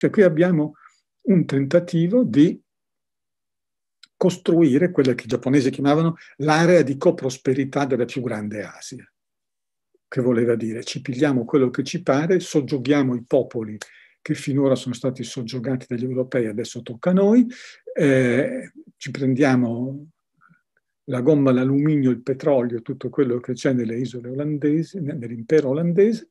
Cioè qui abbiamo un tentativo di costruire quella che i giapponesi chiamavano l'area di coprosperità della più grande Asia, che voleva dire ci pigliamo quello che ci pare, soggioghiamo i popoli che finora sono stati soggiogati dagli europei, adesso tocca a noi, eh, ci prendiamo la gomma, l'alluminio, il petrolio, tutto quello che c'è nelle isole olandesi, nell'impero olandese,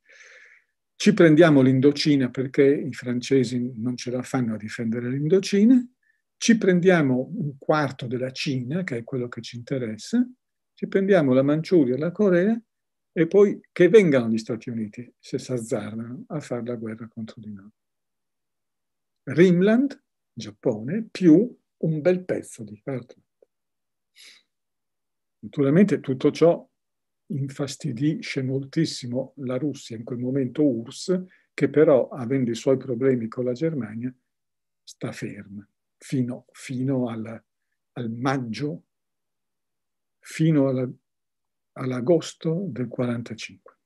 ci prendiamo l'Indocina perché i francesi non ce la fanno a difendere l'Indocina, ci prendiamo un quarto della Cina, che è quello che ci interessa, ci prendiamo la Manciuria, la Corea e poi che vengano gli Stati Uniti, se s'azzardano, a fare la guerra contro di noi. Rimland, Giappone, più un bel pezzo di Heartland. Naturalmente tutto ciò infastidisce moltissimo la Russia, in quel momento URSS, che però, avendo i suoi problemi con la Germania, sta ferma fino, fino alla, al maggio, fino alla, all'agosto del 45.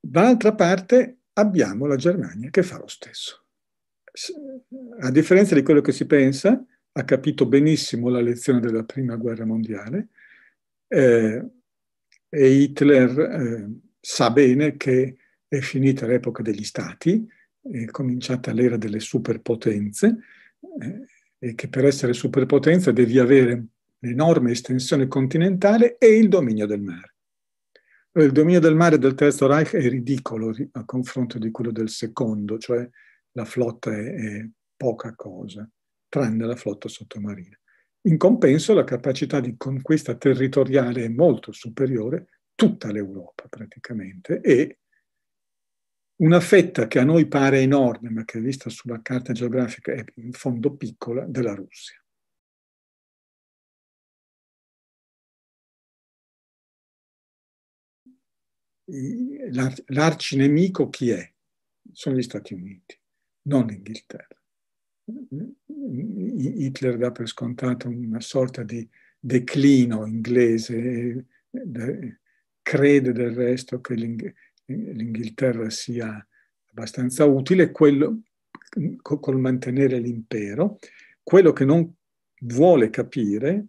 Dall'altra parte abbiamo la Germania che fa lo stesso. A differenza di quello che si pensa, ha capito benissimo la lezione della Prima Guerra Mondiale, eh, e Hitler eh, sa bene che è finita l'epoca degli stati, è cominciata l'era delle superpotenze eh, e che per essere superpotenza devi avere l'enorme estensione continentale e il dominio del mare. Il dominio del mare del Terzo Reich è ridicolo a confronto di quello del secondo, cioè la flotta è, è poca cosa, tranne la flotta sottomarina. In compenso la capacità di conquista territoriale è molto superiore, tutta l'Europa praticamente, e una fetta che a noi pare enorme, ma che vista sulla carta geografica è in fondo piccola, della Russia. L'arcinemico chi è? Sono gli Stati Uniti, non l'Inghilterra. Hitler dà per scontato una sorta di declino inglese e crede del resto che l'Inghilterra sia abbastanza utile quello, col mantenere l'impero. Quello che non vuole capire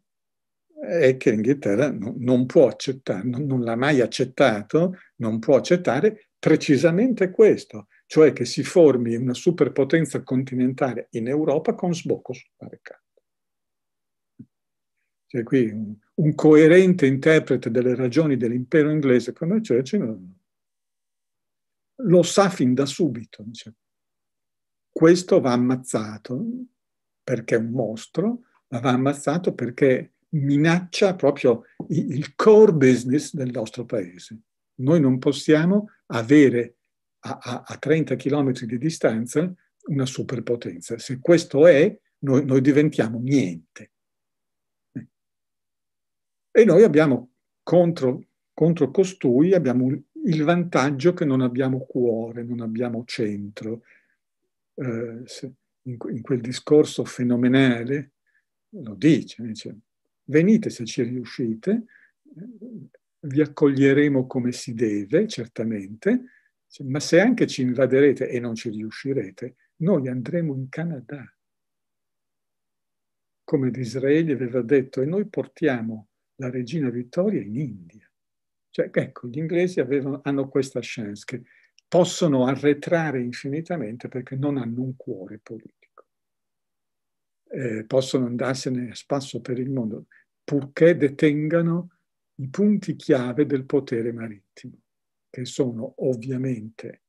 è che l'Inghilterra non può accettare, non l'ha mai accettato, non può accettare precisamente questo, cioè che si formi una superpotenza continentale in Europa con sbocco sul mare Caldo. Cioè qui un, un coerente interprete delle ragioni dell'impero inglese come Churchill lo sa fin da subito. Dice, questo va ammazzato perché è un mostro, ma va ammazzato perché minaccia proprio il core business del nostro paese. Noi non possiamo avere a, a, a 30 km di distanza una superpotenza. Se questo è, noi, noi diventiamo niente. E noi abbiamo contro, contro costui abbiamo il vantaggio che non abbiamo cuore, non abbiamo centro. Eh, in, in, quel discorso fenomenale lo dice, dice, venite se ci riuscite, eh, vi accoglieremo come si deve, certamente, ma se anche ci invaderete e non ci riuscirete, noi andremo in Canada. Come Disraeli aveva detto, e noi portiamo la regina Vittoria in India. Cioè, ecco, gli inglesi avevano, hanno questa chance che possono arretrare infinitamente perché non hanno un cuore politico. Eh, possono andarsene a spasso per il mondo, purché detengano i punti chiave del potere marittimo che sono ovviamente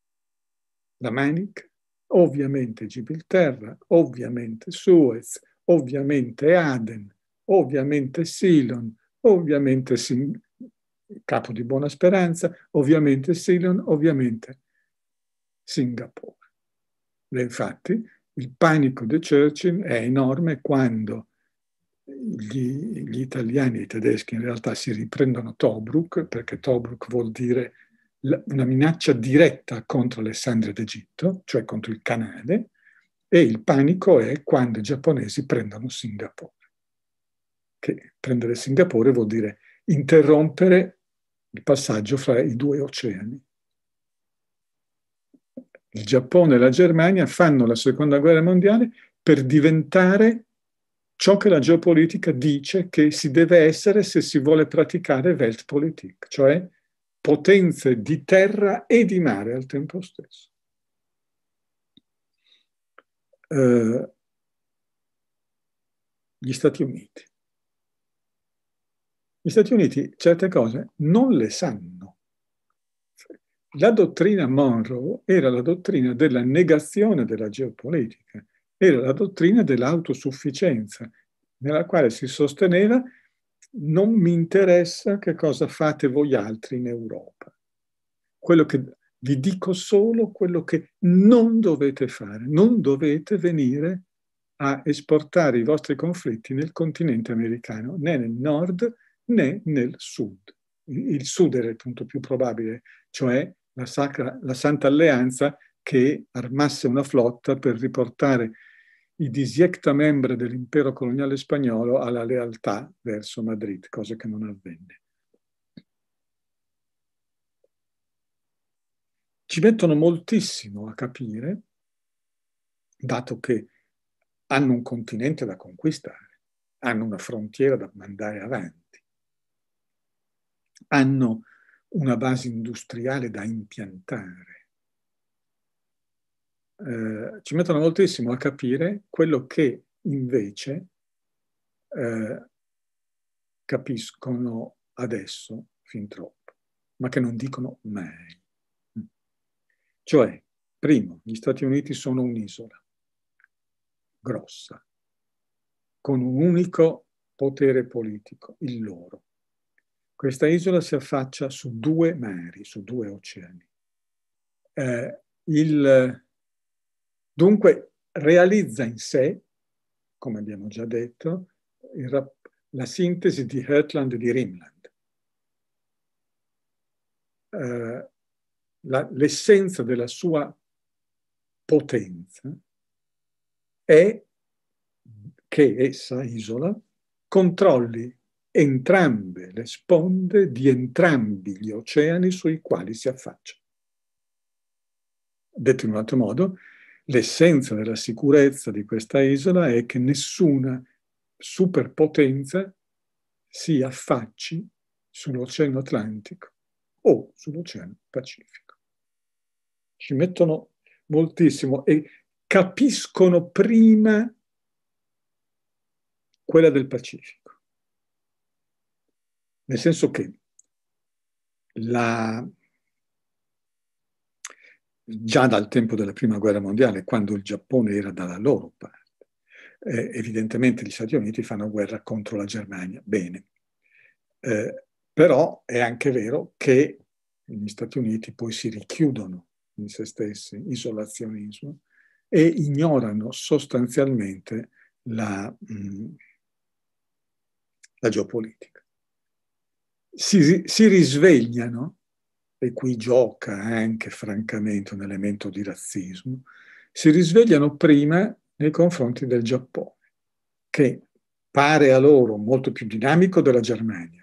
la Manic, ovviamente Gibilterra, ovviamente Suez, ovviamente Aden, ovviamente Silon, ovviamente Sin- Capo di Buona Speranza, ovviamente Silon, ovviamente Singapore. E infatti il panico di Churchill è enorme quando gli, gli italiani e i tedeschi in realtà si riprendono Tobruk, perché Tobruk vuol dire una minaccia diretta contro Alessandria d'Egitto, cioè contro il canale, e il panico è quando i giapponesi prendono Singapore. Che prendere Singapore vuol dire interrompere il passaggio fra i due oceani. Il Giappone e la Germania fanno la seconda guerra mondiale per diventare ciò che la geopolitica dice che si deve essere se si vuole praticare Weltpolitik, cioè potenze di terra e di mare al tempo stesso. Eh, gli Stati Uniti. Gli Stati Uniti certe cose non le sanno. La dottrina Monroe era la dottrina della negazione della geopolitica, era la dottrina dell'autosufficienza, nella quale si sosteneva non mi interessa che cosa fate voi altri in Europa. Quello che vi dico solo quello che non dovete fare, non dovete venire a esportare i vostri conflitti nel continente americano, né nel nord né nel sud. Il sud era il punto più probabile, cioè la, sacra, la Santa Alleanza che armasse una flotta per riportare i disiecta membri dell'impero coloniale spagnolo alla lealtà verso Madrid, cosa che non avvenne. Ci mettono moltissimo a capire, dato che hanno un continente da conquistare, hanno una frontiera da mandare avanti, hanno una base industriale da impiantare, eh, ci mettono moltissimo a capire quello che invece eh, capiscono adesso fin troppo, ma che non dicono mai. Mm. Cioè, primo, gli Stati Uniti sono un'isola grossa, con un unico potere politico, il loro. Questa isola si affaccia su due mari, su due oceani. Eh, il, Dunque realizza in sé, come abbiamo già detto, il, la sintesi di Hertland e di Rimland. Eh, l'essenza della sua potenza è che essa, isola, controlli entrambe le sponde di entrambi gli oceani sui quali si affaccia. Detto in un altro modo, l'essenza della sicurezza di questa isola è che nessuna superpotenza si affacci sull'Oceano Atlantico o sull'Oceano Pacifico. Ci mettono moltissimo e capiscono prima quella del Pacifico. Nel senso che la, già dal tempo della Prima Guerra Mondiale, quando il Giappone era dalla loro parte. Eh, evidentemente gli Stati Uniti fanno guerra contro la Germania, bene. Eh, però è anche vero che gli Stati Uniti poi si richiudono in se stessi, isolazionismo, e ignorano sostanzialmente la, mh, mm, la geopolitica. Si, si risvegliano e qui gioca anche francamente un elemento di razzismo, si risvegliano prima nei confronti del Giappone, che pare a loro molto più dinamico della Germania.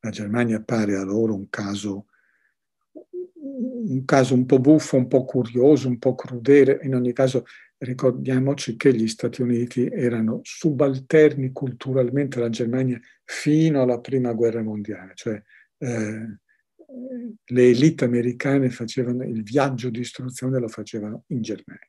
La Germania pare a loro un caso, un caso un po' buffo, un po' curioso, un po' crudele. In ogni caso ricordiamoci che gli Stati Uniti erano subalterni culturalmente alla Germania fino alla Prima Guerra Mondiale, cioè eh, le elite americane facevano il viaggio di istruzione lo facevano in Germania.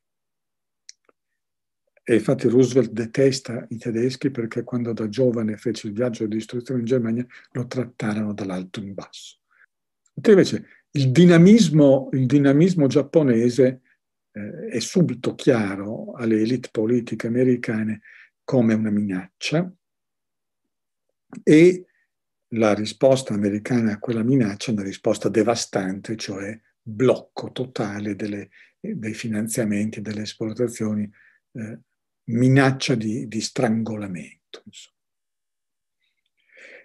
E infatti Roosevelt detesta i tedeschi perché quando da giovane fece il viaggio di istruzione in Germania lo trattarono dall'alto in basso. Mentre invece il dinamismo, il dinamismo giapponese eh, è subito chiaro alle elite politiche americane come una minaccia e la risposta americana a quella minaccia è una risposta devastante, cioè blocco totale delle, eh, dei finanziamenti, delle esportazioni, eh, minaccia di, di strangolamento. Insomma.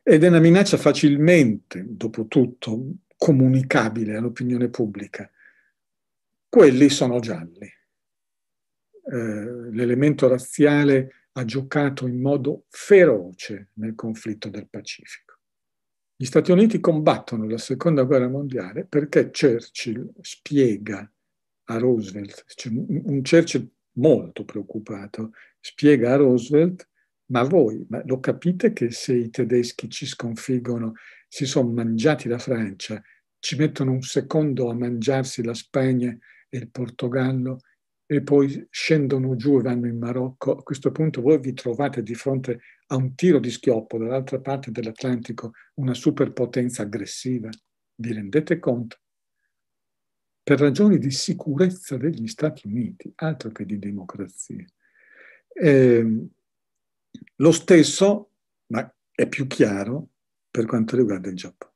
Ed è una minaccia facilmente, dopo tutto, comunicabile all'opinione pubblica. Quelli sono gialli. Eh, l'elemento razziale ha giocato in modo feroce nel conflitto del Pacifico. Gli Stati Uniti combattono la seconda guerra mondiale perché Churchill spiega a Roosevelt, cioè un Churchill molto preoccupato, spiega a Roosevelt, ma voi ma lo capite che se i tedeschi ci sconfiggono, si sono mangiati la Francia, ci mettono un secondo a mangiarsi la Spagna e il Portogallo e poi scendono giù e vanno in Marocco, a questo punto voi vi trovate di fronte a un tiro di schioppo dall'altra parte dell'Atlantico una superpotenza aggressiva. Vi rendete conto? Per ragioni di sicurezza degli Stati Uniti, altro che di democrazia. Eh, lo stesso, ma è più chiaro, per quanto riguarda il Giappone.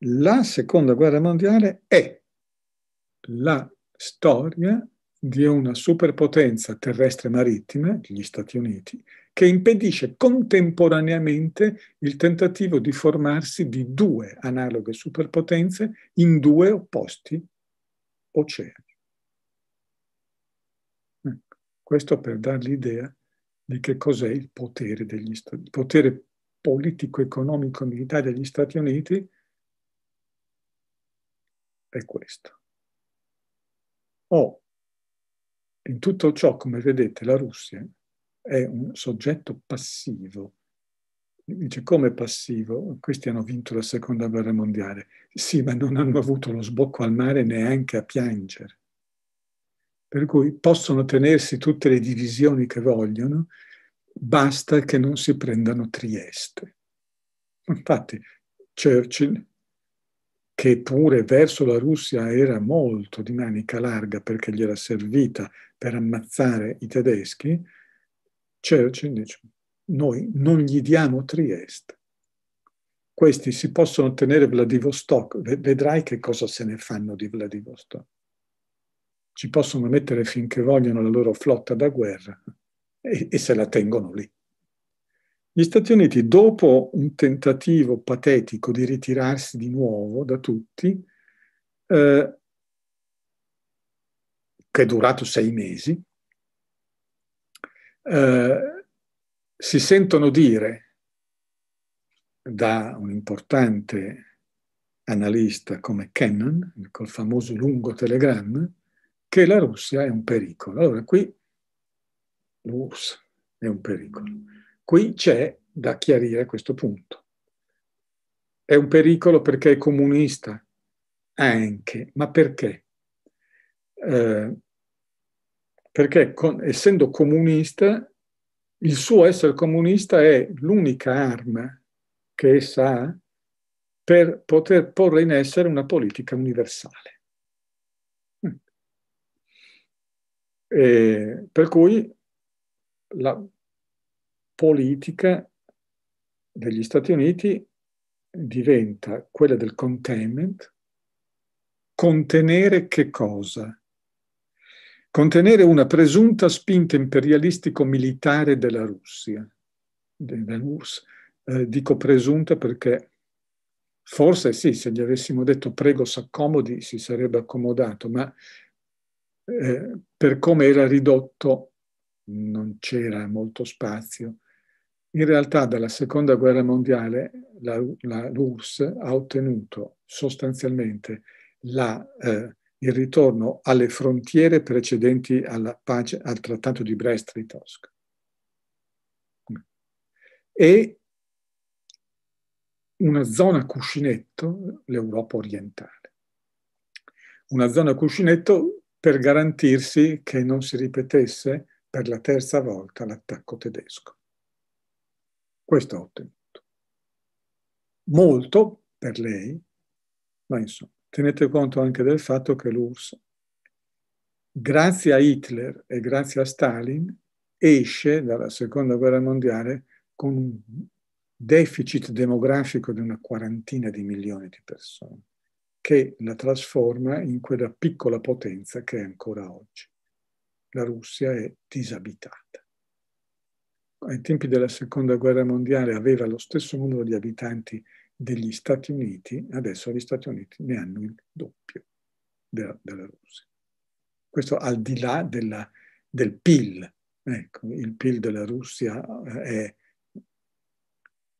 La seconda guerra mondiale è la storia di una superpotenza terrestre marittima, gli Stati Uniti, che impedisce contemporaneamente il tentativo di formarsi di due analoghe superpotenze in due opposti oceani. Ecco, questo per dar l'idea di che cos'è il potere, degli, il potere politico-economico militare degli Stati Uniti è questo. O in tutto ciò, come vedete, la Russia è un soggetto passivo. Dice, come passivo? Questi hanno vinto la seconda guerra mondiale. Sì, ma non hanno avuto lo sbocco al mare neanche a piangere. Per cui possono tenersi tutte le divisioni che vogliono, basta che non si prendano Trieste. Infatti, Churchill che pure verso la Russia era molto di manica larga perché gli era servita per ammazzare i tedeschi, Churchill dice noi non gli diamo Trieste. Questi si possono tenere Vladivostok, vedrai che cosa se ne fanno di Vladivostok. Ci possono mettere finché vogliono la loro flotta da guerra e, e se la tengono lì. Gli Stati Uniti, dopo un tentativo patetico di ritirarsi di nuovo da tutti, eh, che è durato sei mesi, eh, si sentono dire da un importante analista come Kennan, col famoso lungo telegramma, che la Russia è un pericolo. Allora qui l'URSS è un pericolo Qui c'è da chiarire questo punto. È un pericolo perché è comunista anche, ma perché? Eh, perché con, essendo comunista, il suo essere comunista è l'unica arma che essa ha per poter porre in essere una politica universale. Mm. E eh, per cui la, politica degli Stati Uniti diventa quella del containment. Contenere che cosa? Contenere una presunta spinta imperialistico-militare della Russia. Dell'URSS. Eh, dico presunta perché forse sì, se gli avessimo detto prego s'accomodi si sarebbe accomodato, ma eh, per come era ridotto non c'era molto spazio in realtà dalla seconda guerra mondiale la, la, l'URSS ha ottenuto sostanzialmente la, eh, il ritorno alle frontiere precedenti page, al trattato di Brest-Litovsk. E una zona cuscinetto, l'Europa orientale. Una zona cuscinetto per garantirsi che non si ripetesse per la terza volta l'attacco tedesco. Questo ha ottenuto. Molto per lei, ma insomma, tenete conto anche del fatto che l'URSS, grazie a Hitler e grazie a Stalin, esce dalla seconda guerra mondiale con un deficit demografico di una quarantina di milioni di persone, che la trasforma in quella piccola potenza che è ancora oggi. La Russia è disabitata ai tempi della seconda guerra mondiale aveva lo stesso numero di abitanti degli Stati Uniti, adesso gli Stati Uniti ne hanno il doppio della, della Russia. Questo al di là della, del PIL. Ecco, il PIL della Russia eh, è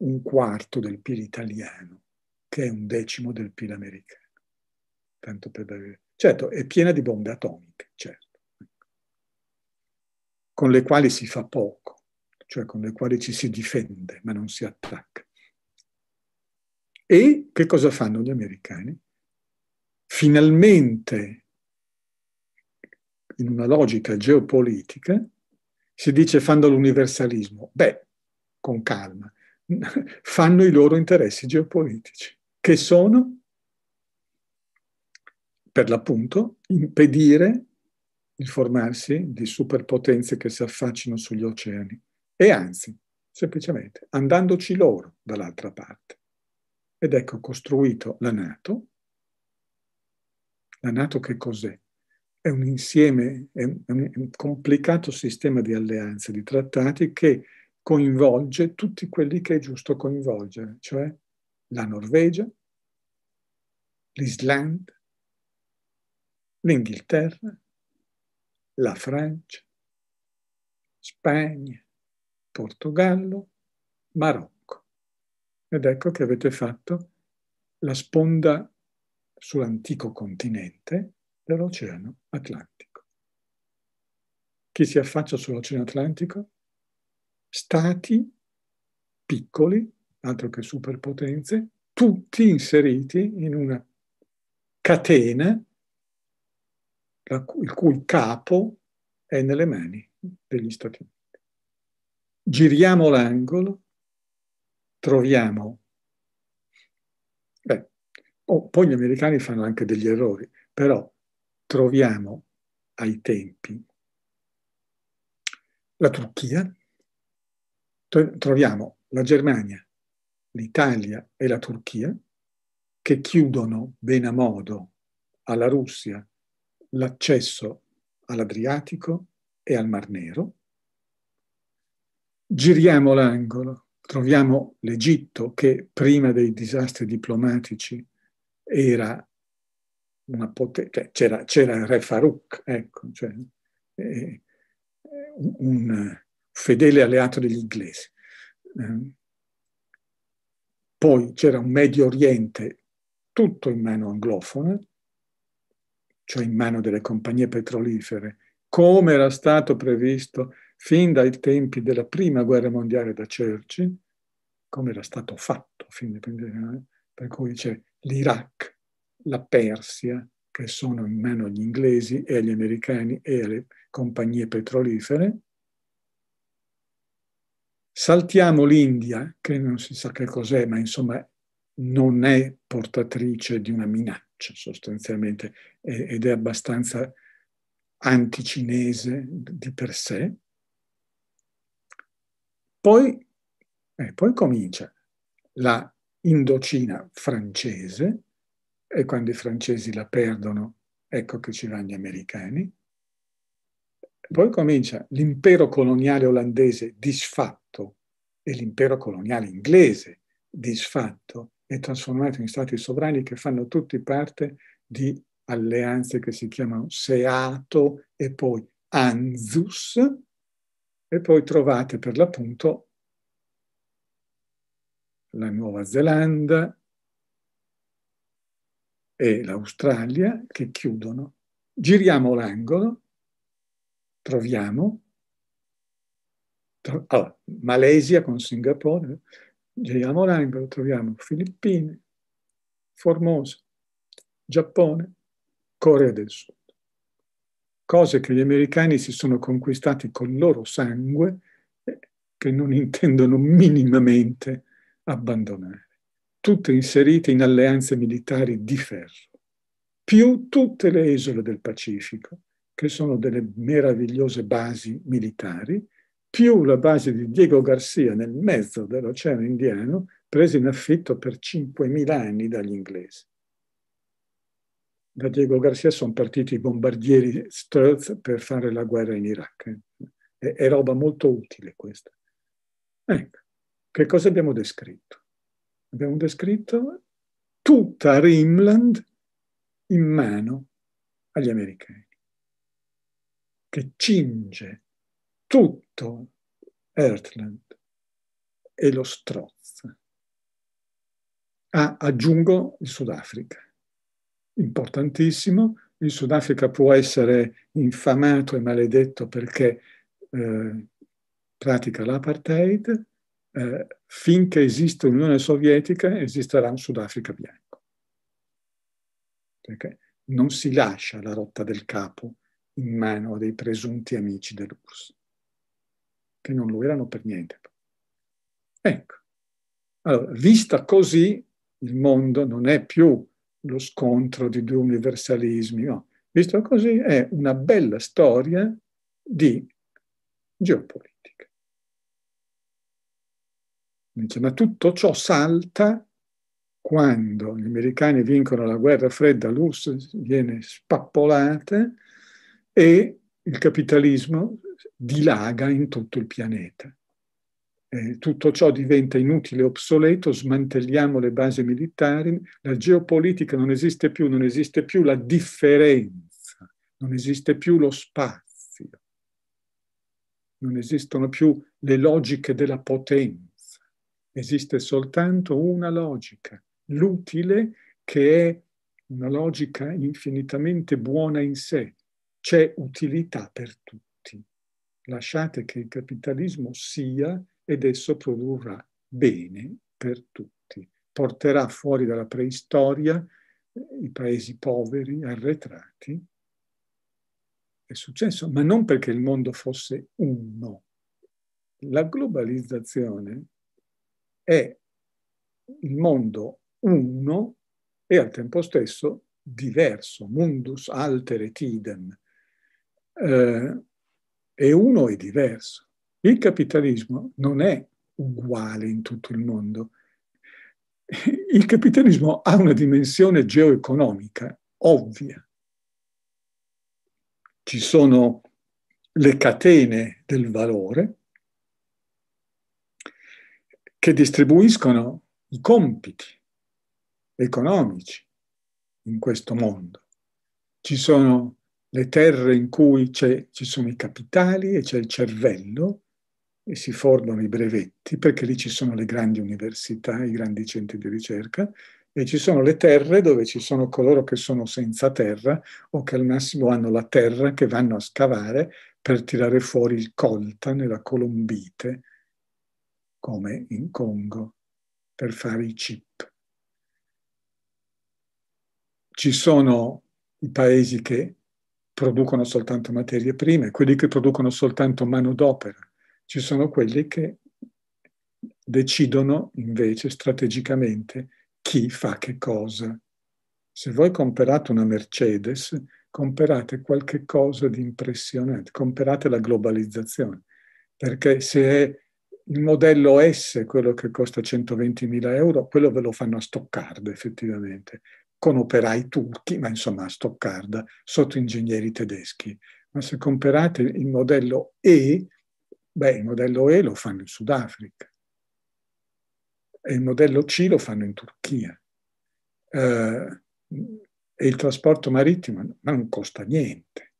un quarto del PIL italiano, che è un decimo del PIL americano. Tanto per dare... Certo, è piena di bombe atomiche, certo, con le quali si fa poco cioè con le quali ci si difende ma non si attacca. E che cosa fanno gli americani? Finalmente, in una logica geopolitica, si dice fanno l'universalismo. Beh, con calma, fanno i loro interessi geopolitici, che sono, per l'appunto, impedire il formarsi di superpotenze che si affaccino sugli oceani e anzi, semplicemente andandoci loro dall'altra parte. Ed ecco costruito la Nato. La Nato che cos'è? È un insieme, è un, complicato sistema di alleanze, di trattati che coinvolge tutti quelli che è giusto coinvolgere, cioè la Norvegia, l'Islanda, l'Inghilterra, la Francia, Spagna, Portogallo, Marocco. Ed ecco che avete fatto la sponda sull'antico continente dell'Oceano Atlantico. Chi si affaccia sull'Oceano Atlantico? Stati piccoli, altro che superpotenze, tutti inseriti in una catena il cui capo è nelle mani degli Stati Uniti giriamo l'angolo, troviamo... Beh, oh, poi gli americani fanno anche degli errori, però troviamo ai tempi la Turchia, troviamo la Germania, l'Italia e la Turchia che chiudono ben a modo alla Russia l'accesso all'Adriatico e al Mar Nero Giriamo l'angolo, troviamo l'Egitto che prima dei disastri diplomatici era una potenza, cioè c'era, c'era il re Farouk, ecco, cioè, eh, un fedele alleato degli inglesi. Eh, poi c'era un Medio Oriente tutto in mano anglofona, cioè in mano delle compagnie petrolifere, come era stato previsto fin dai tempi della prima guerra mondiale da Churchill, come era stato fatto, eh, per cui c'è l'Iraq, la Persia, che sono in mano agli inglesi e agli americani e alle compagnie petrolifere. Saltiamo l'India, che non si sa che cos'è, ma insomma non è portatrice di una minaccia sostanzialmente ed è abbastanza anticinese di per sé. Poi, eh, poi comincia la Indocina francese e quando i francesi la perdono ecco che ci vanno gli americani. Poi comincia l'impero coloniale olandese disfatto e l'impero coloniale inglese disfatto e trasformato in stati sovrani che fanno tutti parte di alleanze che si chiamano Seato e poi Anzus, e poi trovate per l'appunto la Nuova Zelanda e l'Australia che chiudono. Giriamo l'angolo, troviamo tro- allora, Malesia con Singapore, giriamo l'angolo, troviamo Filippine, Formosa, Giappone, Corea del Sud cose che gli americani si sono conquistati col loro sangue, eh, che non intendono minimamente abbandonare, tutte inserite in alleanze militari di ferro, più tutte le isole del Pacifico, che sono delle meravigliose basi militari, più la base di Diego Garcia nel mezzo dell'Oceano Indiano, presa in affitto per 5.000 anni dagli inglesi da Diego Garcia sono partiti i bombardieri Sturz per fare la guerra in Iraq. È, è roba molto utile questa. Ecco, che cosa abbiamo descritto? Abbiamo descritto tutta Rimland in mano agli americani, che cinge tutto Earthland e lo strozza. Ah, aggiungo il Sudafrica importantissimo. Il Sudafrica può essere infamato e maledetto perché eh, pratica l'apartheid. Eh, finché esiste l'Unione Sovietica esisterà un Sudafrica bianco. Perché non si lascia la rotta del capo in mano a dei presunti amici dell'URSS, che non lo erano per niente. Ecco. Allora, vista così, il mondo non è più lo scontro di due universalismi, no. Visto così è una bella storia di geopolitica. Dice, ma tutto ciò salta quando gli americani vincono la guerra fredda, l'URSS viene spappolata e il capitalismo dilaga in tutto il pianeta eh, tutto ciò diventa inutile, obsoleto, smantelliamo le basi militari, la geopolitica non esiste più, non esiste più la differenza, non esiste più lo spazio, non esistono più le logiche della potenza, esiste soltanto una logica, l'utile che è una logica infinitamente buona in sé, c'è utilità per tutti. Lasciate che il capitalismo sia ed esso produrrà bene per tutti, porterà fuori dalla preistoria eh, i paesi poveri, arretrati. È successo, ma non perché il mondo fosse uno. La globalizzazione è il mondo uno e al tempo stesso diverso, mundus alter et idem. Eh, è uno e diverso. Il capitalismo non è uguale in tutto il mondo. Il capitalismo ha una dimensione geoeconomica ovvia. Ci sono le catene del valore che distribuiscono i compiti economici in questo mondo. Ci sono le terre in cui ci sono i capitali e c'è il cervello e si formano i brevetti, perché lì ci sono le grandi università, i grandi centri di ricerca, e ci sono le terre dove ci sono coloro che sono senza terra o che al massimo hanno la terra che vanno a scavare per tirare fuori il coltan la colombite, come in Congo, per fare i chip. Ci sono i paesi che producono soltanto materie prime, quelli che producono soltanto manodopera, ci sono quelli che decidono invece strategicamente chi fa che cosa. Se voi comperate una Mercedes, comperate qualche cosa di impressionante, comperate la globalizzazione, perché se è il modello S, quello che costa 120.000 euro, quello ve lo fanno a Stoccarda effettivamente, con operai turchi, ma insomma a Stoccarda, sotto ingegneri tedeschi. Ma se comperate il modello E, Beh, il modello E lo fanno in Sudafrica e il modello C lo fanno in Turchia. Eh, e il trasporto marittimo non costa niente.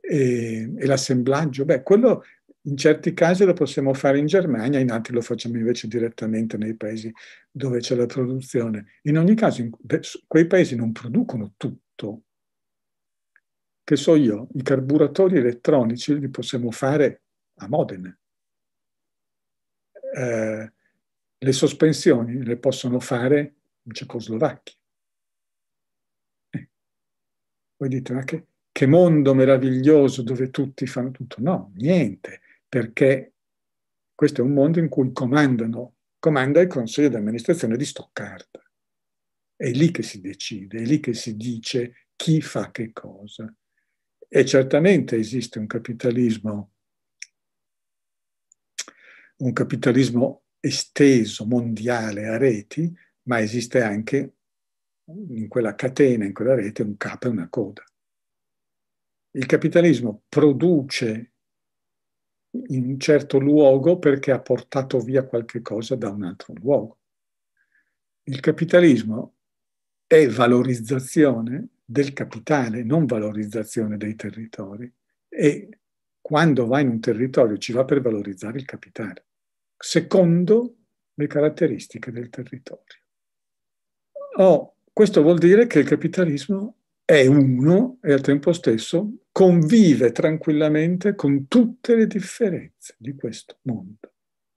E, e l'assemblaggio, beh, quello in certi casi lo possiamo fare in Germania, in altri lo facciamo invece direttamente nei paesi dove c'è la produzione. In ogni caso, in, quei paesi non producono tutto. Che so io, i carburatori elettronici li possiamo fare a Modena. Eh, le sospensioni le possono fare in Cecoslovacchia. Eh. Voi dite, ma che, che mondo meraviglioso dove tutti fanno tutto? No, niente, perché questo è un mondo in cui comandano, comanda il Consiglio di amministrazione di Stoccarda. È lì che si decide, è lì che si dice chi fa che cosa. E certamente esiste un capitalismo un capitalismo esteso, mondiale, a reti, ma esiste anche in quella catena, in quella rete, un capo e una coda. Il capitalismo produce in un certo luogo perché ha portato via qualche cosa da un altro luogo. Il capitalismo è valorizzazione del capitale, non valorizzazione dei territori. E quando va in un territorio ci va per valorizzare il capitale secondo le caratteristiche del territorio. Oh, questo vuol dire che il capitalismo è uno e al tempo stesso convive tranquillamente con tutte le differenze di questo mondo.